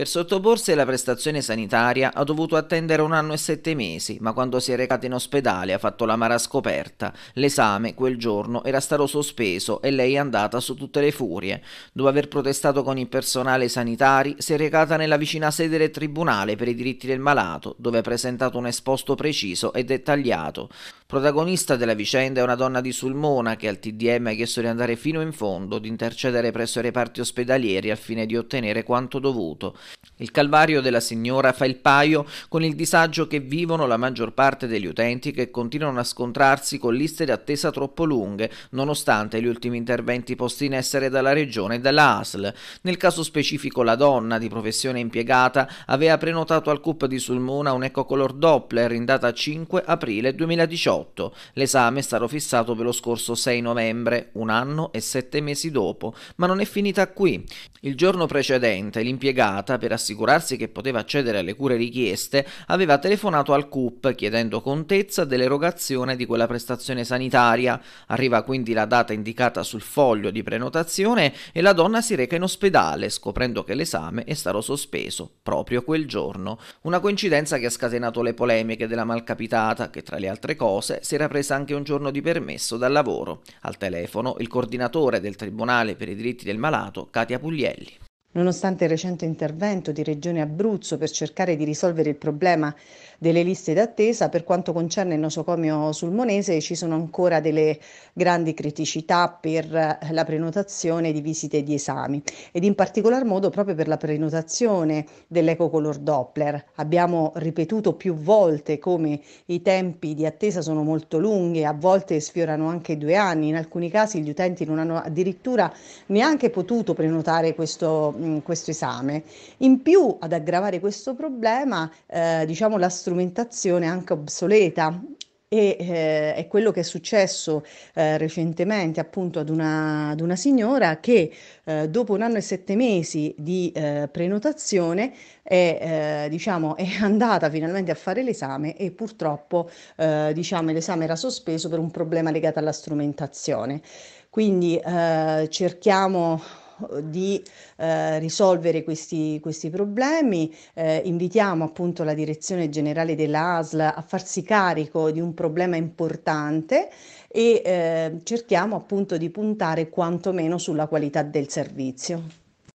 Per sottoporsi alla prestazione sanitaria ha dovuto attendere un anno e sette mesi, ma quando si è recata in ospedale ha fatto la mara scoperta. L'esame quel giorno era stato sospeso e lei è andata su tutte le furie. Dopo aver protestato con il personale sanitario, si è recata nella vicina sede del Tribunale per i diritti del malato, dove ha presentato un esposto preciso e dettagliato. Protagonista della vicenda è una donna di Sulmona che al TDM ha chiesto di andare fino in fondo, di intercedere presso i reparti ospedalieri al fine di ottenere quanto dovuto. Il calvario della signora fa il paio con il disagio che vivono la maggior parte degli utenti che continuano a scontrarsi con liste d'attesa troppo lunghe, nonostante gli ultimi interventi posti in essere dalla regione e dalla ASL. Nel caso specifico la donna, di professione impiegata, aveva prenotato al CUP di Sulmona un ecocolor Doppler in data 5 aprile 2018. L'esame è stato fissato per lo scorso 6 novembre, un anno e sette mesi dopo, ma non è finita qui. Il giorno precedente l'impiegata Marta, per assicurarsi che poteva accedere alle cure richieste, aveva telefonato al CUP chiedendo contezza dell'erogazione di quella prestazione sanitaria. Arriva quindi la data indicata sul foglio di prenotazione e la donna si reca in ospedale, scoprendo che l'esame è stato sospeso proprio quel giorno. Una coincidenza che ha scatenato le polemiche della malcapitata, che tra le altre cose si era presa anche un giorno di permesso dal lavoro. Al telefono il coordinatore del Tribunale per i diritti del malato, Katia Puglielli. Nonostante il recente intervento di Regione Abruzzo per cercare di risolvere il problema delle liste d'attesa, per quanto concerne il nosocomio sulmonese ci sono ancora delle grandi criticità per eh, la prenotazione di visite e di esami ed in particolar modo proprio per la prenotazione dell'ecocolor Doppler. Abbiamo ripetuto più volte come i tempi di attesa sono molto lunghi, a volte sfiorano anche due anni, in alcuni casi gli utenti non hanno addirittura neanche potuto prenotare questo Mm, questo esame. In più, ad aggravare questo problema, eh, diciamo la strumentazione è anche obsoleta e eh, è quello che è successo eh, recentemente appunto ad una, ad una signora che eh, dopo un anno e sette mesi di eh, prenotazione è, eh, diciamo, è andata finalmente a fare l'esame e purtroppo eh, diciamo, l'esame era sospeso per un problema legato alla strumentazione. Quindi cerchiamo di eh, risolvere questi, questi problemi. Eh, invitiamo appunto la direzione generale dell'ASL a farsi carico di un problema importante e eh, cerchiamo appunto di puntare quantomeno sulla qualità del servizio.